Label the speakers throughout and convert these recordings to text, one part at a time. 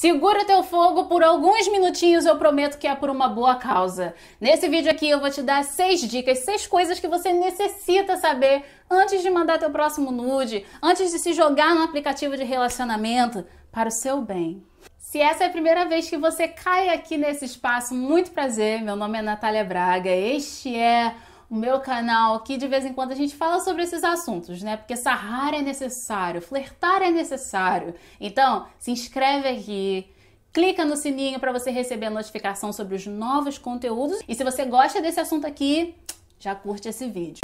Speaker 1: Segura teu fogo por alguns minutinhos, eu prometo que é por uma boa causa. Nesse vídeo aqui eu vou te dar seis dicas, seis coisas que você necessita saber antes de mandar teu próximo nude, antes de se jogar no aplicativo de relacionamento, para o seu bem. Se essa é a primeira vez que você cai aqui nesse espaço, muito prazer. Meu nome é Natália Braga. Este é o meu canal aqui, de vez em quando a gente fala sobre esses assuntos, né? Porque sarrar é necessário, flertar é necessário. Então, se inscreve aqui. Clica no sininho para você receber a notificação sobre os novos conteúdos. E se você gosta desse assunto aqui, já curte esse vídeo.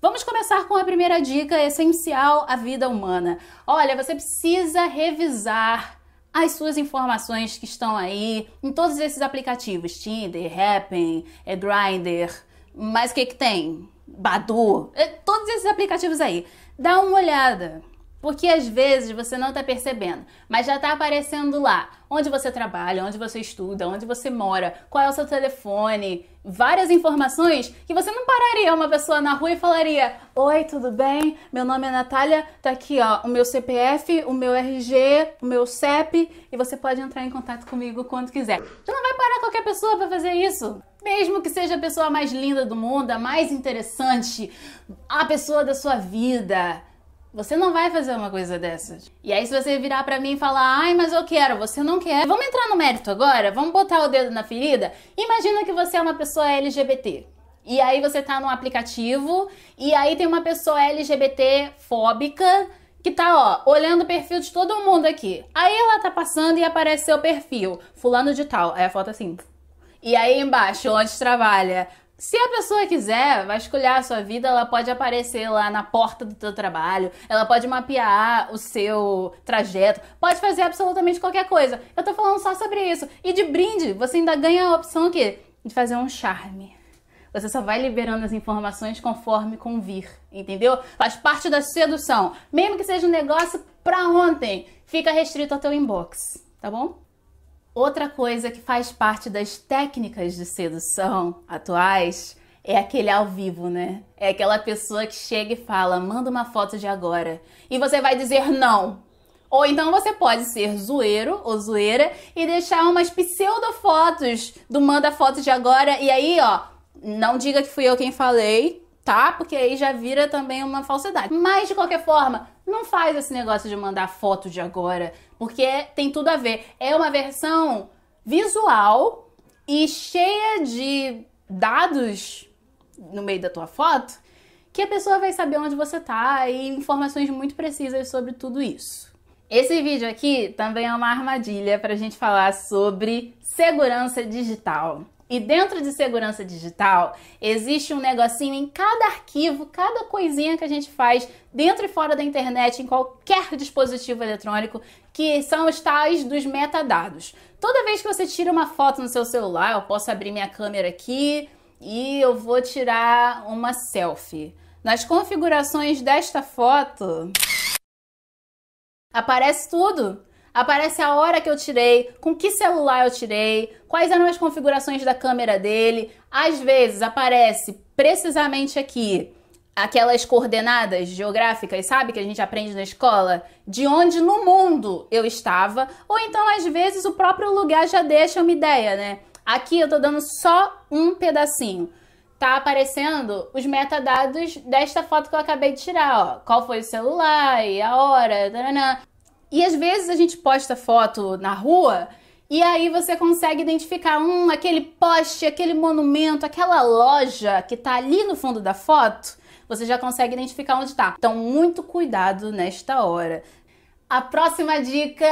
Speaker 1: Vamos começar com a primeira dica essencial à vida humana. Olha, você precisa revisar as suas informações que estão aí em todos esses aplicativos, Tinder, Happn, eh, Grindr, mas o que que tem? Badu, eh, todos esses aplicativos aí. Dá uma olhada. Porque às vezes você não está percebendo, mas já está aparecendo lá onde você trabalha, onde você estuda, onde você mora, qual é o seu telefone, várias informações que você não pararia uma pessoa na rua e falaria: Oi, tudo bem? Meu nome é Natália, tá aqui ó, o meu CPF, o meu RG, o meu CEP e você pode entrar em contato comigo quando quiser. Você não vai parar qualquer pessoa para fazer isso. Mesmo que seja a pessoa mais linda do mundo, a mais interessante, a pessoa da sua vida você não vai fazer uma coisa dessas. E aí, se você virar para mim e falar, ai, mas eu quero, você não quer. Vamos entrar no mérito agora? Vamos botar o dedo na ferida? Imagina que você é uma pessoa LGBT. E aí você tá num aplicativo e aí tem uma pessoa LGBT fóbica que tá, ó, olhando o perfil de todo mundo aqui. Aí ela tá passando e aparece seu perfil, fulano de tal. Aí a foto é assim. E aí embaixo, onde trabalha? Se a pessoa quiser vasculhar a sua vida, ela pode aparecer lá na porta do seu trabalho, ela pode mapear o seu trajeto, pode fazer absolutamente qualquer coisa. Eu tô falando só sobre isso. E de brinde, você ainda ganha a opção de fazer um charme. Você só vai liberando as informações conforme convir, entendeu? Faz parte da sedução. Mesmo que seja um negócio pra ontem, fica restrito ao teu inbox, tá bom? Outra coisa que faz parte das técnicas de sedução atuais é aquele ao vivo, né? É aquela pessoa que chega e fala: manda uma foto de agora. E você vai dizer não. Ou então você pode ser zoeiro ou zoeira e deixar umas pseudo fotos do manda foto de agora. E aí, ó, não diga que fui eu quem falei, tá? Porque aí já vira também uma falsidade. Mas de qualquer forma, não faz esse negócio de mandar foto de agora, porque tem tudo a ver. É uma versão visual e cheia de dados no meio da tua foto que a pessoa vai saber onde você tá e informações muito precisas sobre tudo isso. Esse vídeo aqui também é uma armadilha para a gente falar sobre segurança digital. E dentro de segurança digital, existe um negocinho em cada arquivo, cada coisinha que a gente faz dentro e fora da internet, em qualquer dispositivo eletrônico, que são os tais dos metadados. Toda vez que você tira uma foto no seu celular, eu posso abrir minha câmera aqui e eu vou tirar uma selfie. Nas configurações desta foto, aparece tudo Aparece a hora que eu tirei, com que celular eu tirei, quais eram as configurações da câmera dele. Às vezes aparece precisamente aqui aquelas coordenadas geográficas, sabe, que a gente aprende na escola, de onde no mundo eu estava, ou então às vezes o próprio lugar já deixa uma ideia, né? Aqui eu tô dando só um pedacinho. Tá aparecendo os metadados desta foto que eu acabei de tirar, ó. Qual foi o celular e a hora, tananã. E às vezes a gente posta foto na rua e aí você consegue identificar um aquele poste, aquele monumento, aquela loja que tá ali no fundo da foto, você já consegue identificar onde está. Então muito cuidado nesta hora. A próxima dica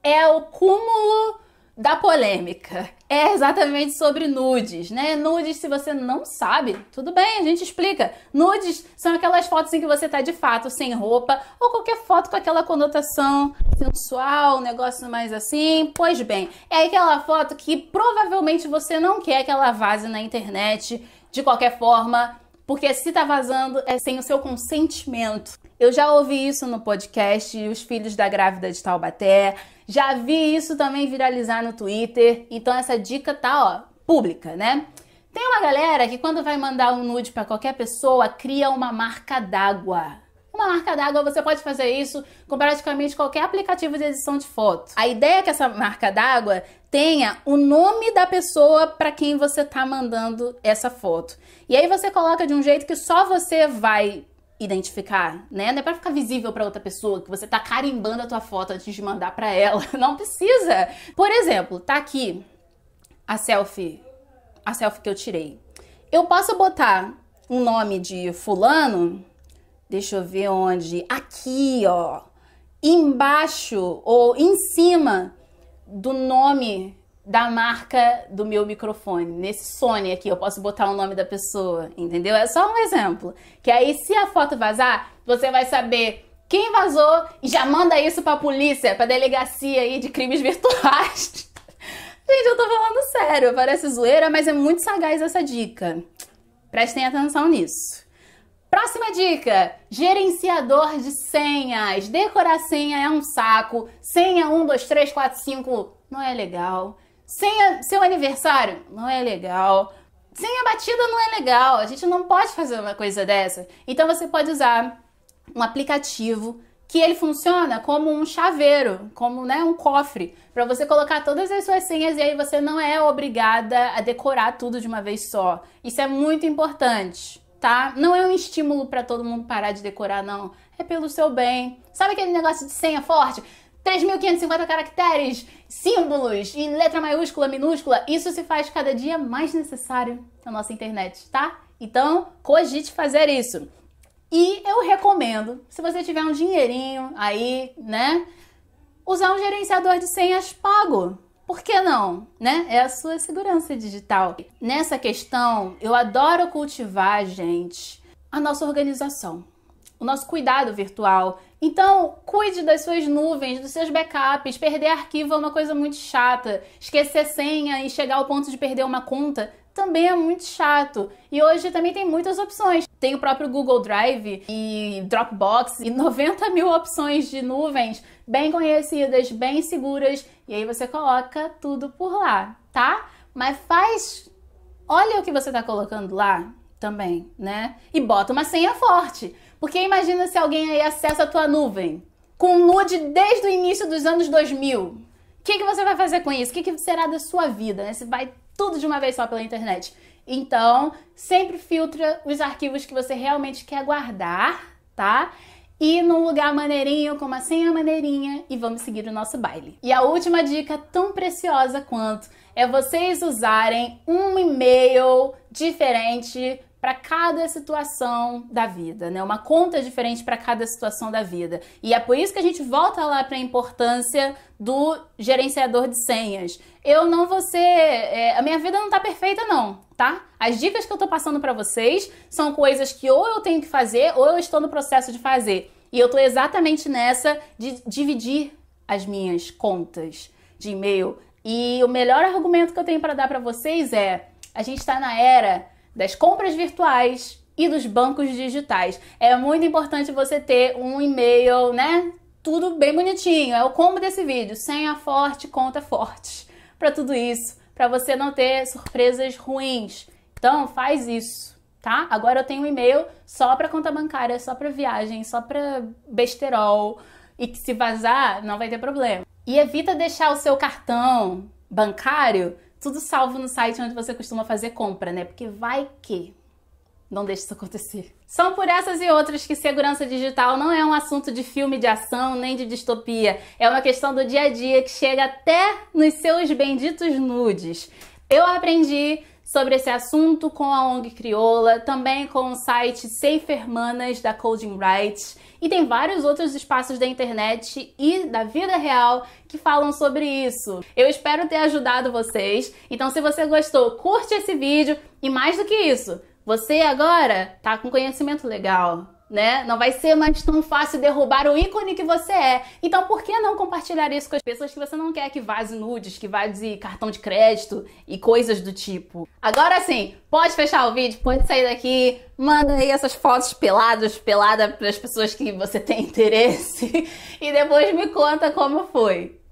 Speaker 1: é o cúmulo da polêmica. É exatamente sobre nudes, né? Nudes, se você não sabe, tudo bem, a gente explica. Nudes são aquelas fotos em que você tá de fato sem roupa ou qualquer foto com aquela conotação sensual, um negócio mais assim. Pois bem, é aquela foto que provavelmente você não quer que ela vaze na internet de qualquer forma, porque se tá vazando é sem o seu consentimento. Eu já ouvi isso no podcast Os Filhos da Grávida de Taubaté. Já vi isso também viralizar no Twitter, então essa dica tá, ó, pública, né? Tem uma galera que quando vai mandar um nude para qualquer pessoa, cria uma marca d'água. Uma marca d'água, você pode fazer isso com praticamente qualquer aplicativo de edição de foto. A ideia é que essa marca d'água tenha o nome da pessoa para quem você tá mandando essa foto. E aí você coloca de um jeito que só você vai identificar, né? Não é para ficar visível para outra pessoa que você tá carimbando a tua foto antes de mandar para ela. Não precisa. Por exemplo, tá aqui a selfie, a selfie que eu tirei. Eu posso botar um nome de fulano. Deixa eu ver onde. Aqui, ó. Embaixo ou em cima do nome da marca do meu microfone. Nesse Sony aqui, eu posso botar o nome da pessoa, entendeu? É só um exemplo. Que aí, se a foto vazar, você vai saber quem vazou e já manda isso pra polícia, pra delegacia aí de crimes virtuais. Gente, eu tô falando sério, parece zoeira, mas é muito sagaz essa dica. Prestem atenção nisso. Próxima dica: gerenciador de senhas. Decorar senha é um saco. Senha 1, 2, 3, 4, 5 não é legal. Sem a, seu aniversário não é legal. Sem a batida não é legal. A gente não pode fazer uma coisa dessa. Então você pode usar um aplicativo que ele funciona como um chaveiro, como né, um cofre, para você colocar todas as suas senhas e aí você não é obrigada a decorar tudo de uma vez só. Isso é muito importante, tá? Não é um estímulo para todo mundo parar de decorar, não. É pelo seu bem. Sabe aquele negócio de senha forte? 3.550 caracteres, símbolos e letra maiúscula, minúscula, isso se faz cada dia mais necessário na nossa internet, tá? Então, cogite fazer isso. E eu recomendo, se você tiver um dinheirinho aí, né, usar um gerenciador de senhas pago. Por que não? Né? É a sua segurança digital. Nessa questão, eu adoro cultivar, gente, a nossa organização, o nosso cuidado virtual, então, cuide das suas nuvens, dos seus backups. Perder arquivo é uma coisa muito chata. Esquecer senha e chegar ao ponto de perder uma conta também é muito chato. E hoje também tem muitas opções. Tem o próprio Google Drive e Dropbox e 90 mil opções de nuvens bem conhecidas, bem seguras. E aí você coloca tudo por lá, tá? Mas faz. Olha o que você está colocando lá também, né? E bota uma senha forte. Porque imagina se alguém aí acessa a tua nuvem com nude desde o início dos anos 2000. O que, que você vai fazer com isso? O que, que será da sua vida? Né? Você vai tudo de uma vez só pela internet. Então, sempre filtra os arquivos que você realmente quer guardar, tá? E num lugar maneirinho, com uma senha maneirinha, e vamos seguir o nosso baile. E a última dica, tão preciosa quanto, é vocês usarem um e-mail diferente para cada situação da vida, né? Uma conta diferente para cada situação da vida. E é por isso que a gente volta lá para a importância do gerenciador de senhas. Eu não vou ser, é, a minha vida não tá perfeita não, tá? As dicas que eu tô passando para vocês são coisas que ou eu tenho que fazer ou eu estou no processo de fazer. E eu tô exatamente nessa de dividir as minhas contas de e-mail. E o melhor argumento que eu tenho para dar para vocês é: a gente está na era das compras virtuais e dos bancos digitais. É muito importante você ter um e-mail, né? Tudo bem bonitinho. É o combo desse vídeo. Senha forte, conta forte. Para tudo isso, para você não ter surpresas ruins. Então, faz isso, tá? Agora eu tenho um e-mail só para conta bancária, só para viagem, só para besterol e que se vazar não vai ter problema. E evita deixar o seu cartão bancário tudo salvo no site onde você costuma fazer compra, né? Porque vai que. Não deixe isso acontecer. São por essas e outras que segurança digital não é um assunto de filme de ação nem de distopia. É uma questão do dia a dia que chega até nos seus benditos nudes. Eu aprendi sobre esse assunto com a ONG Crioula, também com o site Safe Hermanas da Coding Rights e tem vários outros espaços da internet e da vida real que falam sobre isso. Eu espero ter ajudado vocês. Então, se você gostou, curte esse vídeo e mais do que isso, você agora tá com conhecimento legal né? Não vai ser mais tão fácil derrubar o ícone que você é. Então, por que não compartilhar isso com as pessoas que você não quer que vaze nudes, que vaze cartão de crédito e coisas do tipo? Agora sim, pode fechar o vídeo, pode sair daqui, manda aí essas fotos peladas, pelada para as pessoas que você tem interesse e depois me conta como foi.